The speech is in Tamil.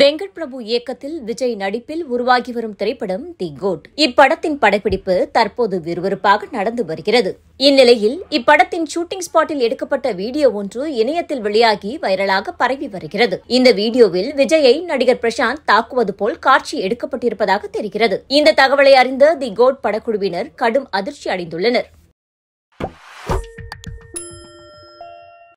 வெங்கட் பிரபு இயக்கத்தில் விஜய் நடிப்பில் உருவாகி வரும் திரைப்படம் தி கோட் இப்படத்தின் படப்பிடிப்பு தற்போது விறுவிறுப்பாக நடந்து வருகிறது இந்நிலையில் இப்படத்தின் ஷூட்டிங் ஸ்பாட்டில் எடுக்கப்பட்ட வீடியோ ஒன்று இணையத்தில் வெளியாகி வைரலாக பரவி வருகிறது இந்த வீடியோவில் விஜயை நடிகர் பிரசாந்த் தாக்குவது போல் காட்சி எடுக்கப்பட்டிருப்பதாக தெரிகிறது இந்த தகவலை அறிந்த தி கோட் படக்குழுவினர் கடும் அதிர்ச்சி அடைந்துள்ளனர்